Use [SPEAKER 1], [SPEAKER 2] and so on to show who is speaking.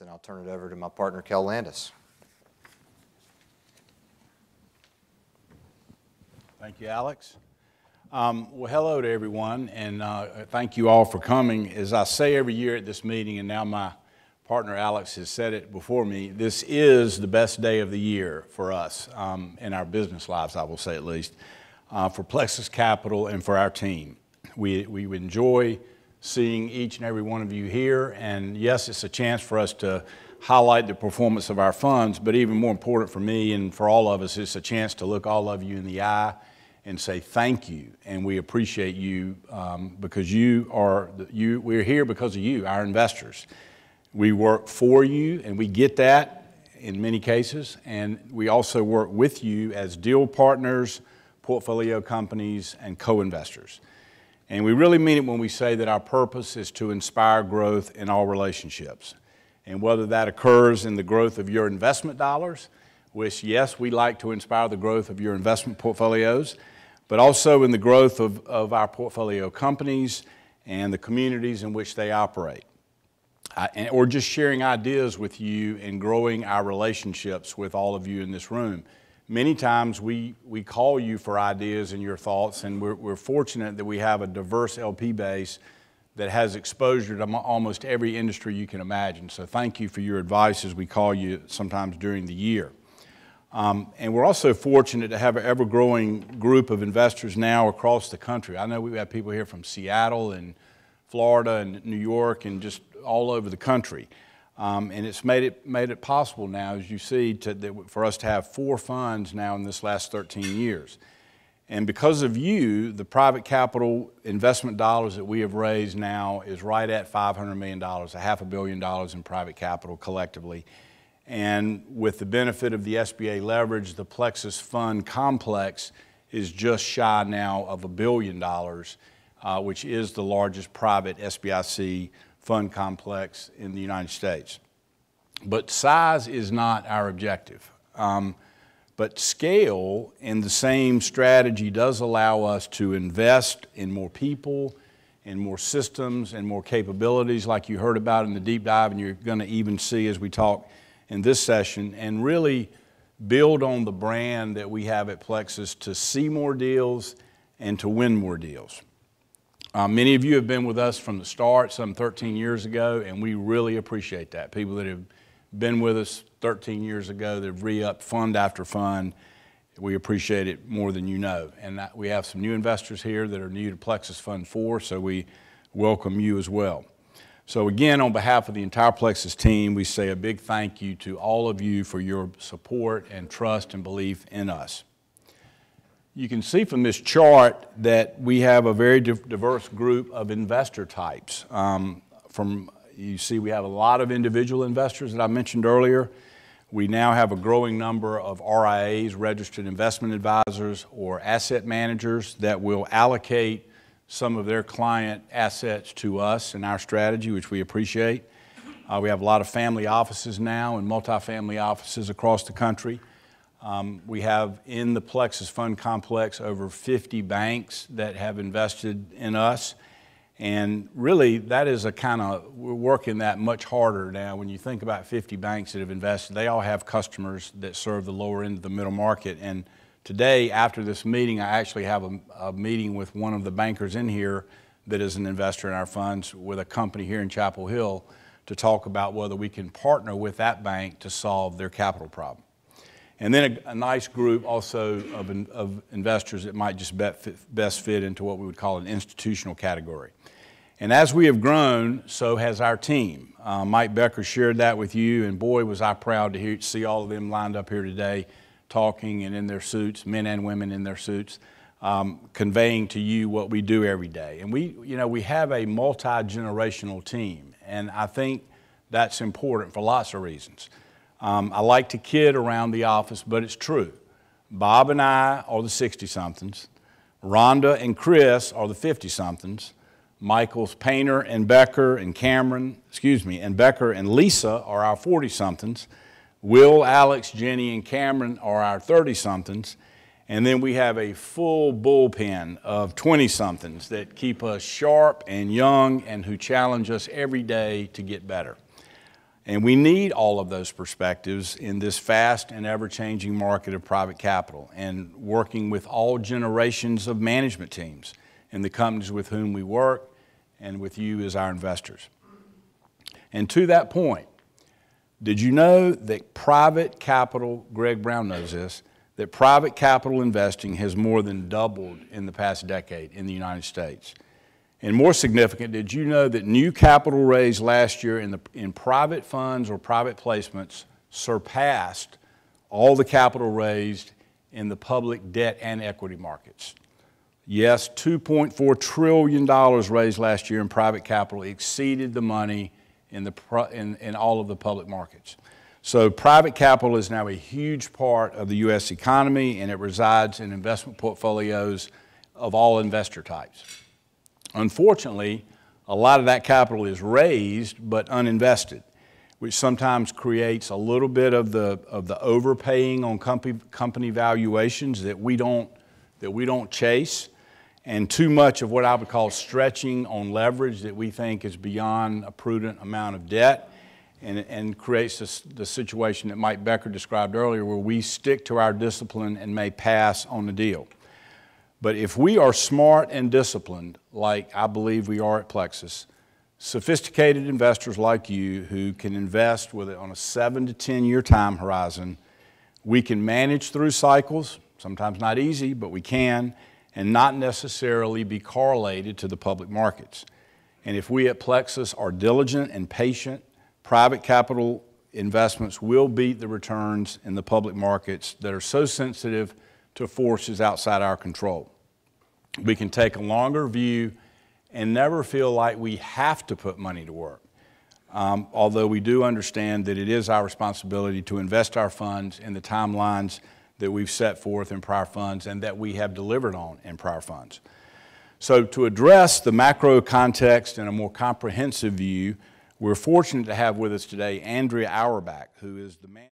[SPEAKER 1] and I'll turn it over to my partner, Kel Landis. Thank you, Alex. Um, well, hello to everyone, and uh, thank you all for coming. As I say every year at this meeting, and now my partner Alex has said it before me, this is the best day of the year for us um, in our business lives, I will say at least, uh, for Plexus Capital and for our team. We, we enjoy seeing each and every one of you here. And yes, it's a chance for us to highlight the performance of our funds, but even more important for me and for all of us, it's a chance to look all of you in the eye and say thank you. And we appreciate you um, because you are, you, we're here because of you, our investors. We work for you and we get that in many cases. And we also work with you as deal partners, portfolio companies, and co investors. And we really mean it when we say that our purpose is to inspire growth in all relationships. And whether that occurs in the growth of your investment dollars, which, yes, we like to inspire the growth of your investment portfolios, but also in the growth of, of our portfolio companies and the communities in which they operate. I, and, or just sharing ideas with you and growing our relationships with all of you in this room many times we, we call you for ideas and your thoughts, and we're, we're fortunate that we have a diverse LP base that has exposure to almost every industry you can imagine. So thank you for your advice as we call you sometimes during the year. Um, and we're also fortunate to have an ever growing group of investors now across the country. I know we have people here from Seattle and Florida and New York and just all over the country. Um, and it's made it, made it possible now, as you see, to, that, for us to have four funds now in this last 13 years. And because of you, the private capital investment dollars that we have raised now is right at $500 million, a half a billion dollars in private capital collectively. And with the benefit of the SBA leverage, the Plexus Fund complex is just shy now of a billion dollars, uh, which is the largest private SBIC fund complex in the United States. But size is not our objective. Um, but scale in the same strategy does allow us to invest in more people, and more systems, and more capabilities, like you heard about in the deep dive, and you're going to even see as we talk in this session, and really build on the brand that we have at Plexus to see more deals and to win more deals. Uh, many of you have been with us from the start, some 13 years ago, and we really appreciate that. People that have been with us 13 years ago, that have re upped fund after fund, we appreciate it more than you know. And that, we have some new investors here that are new to Plexus Fund 4, so we welcome you as well. So, again, on behalf of the entire Plexus team, we say a big thank you to all of you for your support and trust and belief in us you can see from this chart that we have a very diverse group of investor types. Um, from you see, we have a lot of individual investors that I mentioned earlier. We now have a growing number of RIAs, registered investment advisors, or asset managers that will allocate some of their client assets to us and our strategy, which we appreciate. Uh, we have a lot of family offices now and multifamily offices across the country. Um, we have in the Plexus Fund Complex over 50 banks that have invested in us. And really, that is a kind of, we're working that much harder now. When you think about 50 banks that have invested, they all have customers that serve the lower end of the middle market. And today, after this meeting, I actually have a, a meeting with one of the bankers in here that is an investor in our funds with a company here in Chapel Hill to talk about whether we can partner with that bank to solve their capital problem. And then a, a nice group also of, of investors that might just fit, best fit into what we would call an institutional category. And as we have grown, so has our team. Uh, Mike Becker shared that with you, and boy, was I proud to hear, see all of them lined up here today talking and in their suits, men and women in their suits, um, conveying to you what we do every day. And we, you know, we have a multi generational team, and I think that's important for lots of reasons. Um, I like to kid around the office, but it's true. Bob and I are the 60 somethings. Rhonda and Chris are the 50 somethings. Michael's Painter and Becker and Cameron, excuse me, and Becker and Lisa are our 40 somethings. Will, Alex, Jenny, and Cameron are our 30 somethings. And then we have a full bullpen of 20 somethings that keep us sharp and young and who challenge us every day to get better. And we need all of those perspectives in this fast and ever changing market of private capital and working with all generations of management teams and the companies with whom we work and with you as our investors. And to that point, did you know that private capital, Greg Brown knows this, that private capital investing has more than doubled in the past decade in the United States? And more significant, did you know that new capital raised last year in, the, in private funds or private placements surpassed all the capital raised in the public debt and equity markets? Yes, $2.4 trillion raised last year in private capital exceeded the money in, the, in, in all of the public markets. So private capital is now a huge part of the U.S. economy and it resides in investment portfolios of all investor types. Unfortunately, a lot of that capital is raised but uninvested, which sometimes creates a little bit of the, of the overpaying on company, company valuations that we, don't, that we don't chase, and too much of what I would call stretching on leverage that we think is beyond a prudent amount of debt. And, and creates this, the situation that Mike Becker described earlier, where we stick to our discipline and may pass on the deal. But if we are smart and disciplined, like I believe we are at Plexus, sophisticated investors like you who can invest with it on a seven to 10 year time horizon, we can manage through cycles, sometimes not easy, but we can, and not necessarily be correlated to the public markets. And if we at Plexus are diligent and patient, private capital investments will beat the returns in the public markets that are so sensitive to forces outside our control. We can take a longer view and never feel like we have to put money to work. Um, although we do understand that it is our responsibility to invest our funds in the timelines that we've set forth in prior funds and that we have delivered on in prior funds. So, to address the macro context in a more comprehensive view, we're fortunate to have with us today Andrea Auerbach, who is the man.